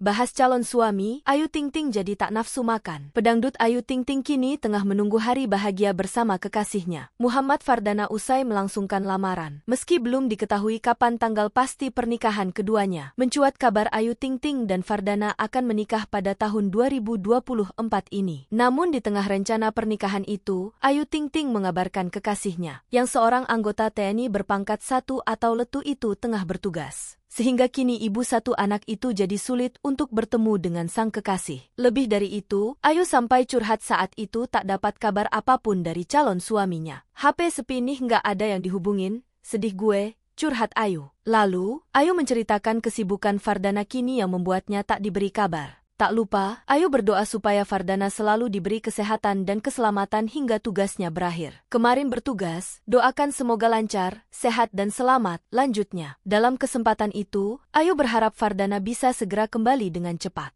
Bahas calon suami, Ayu Ting Ting jadi tak nafsu makan. Pedangdut Ayu Ting Ting kini tengah menunggu hari bahagia bersama kekasihnya. Muhammad Fardana usai melangsungkan lamaran. Meski belum diketahui kapan tanggal pasti pernikahan keduanya, mencuat kabar Ayu Ting Ting dan Fardana akan menikah pada tahun 2024 ini. Namun di tengah rencana pernikahan itu, Ayu Ting Ting mengabarkan kekasihnya, yang seorang anggota TNI berpangkat satu atau letu itu tengah bertugas sehingga kini ibu satu anak itu jadi sulit untuk bertemu dengan sang kekasih. Lebih dari itu, Ayu sampai curhat saat itu tak dapat kabar apapun dari calon suaminya. HP sepi nih, nggak ada yang dihubungin, sedih gue, curhat Ayu. Lalu, Ayu menceritakan kesibukan Fardana kini yang membuatnya tak diberi kabar. Tak lupa, ayo berdoa supaya Fardana selalu diberi kesehatan dan keselamatan hingga tugasnya berakhir. Kemarin bertugas, doakan semoga lancar, sehat dan selamat, lanjutnya. Dalam kesempatan itu, ayo berharap Fardana bisa segera kembali dengan cepat.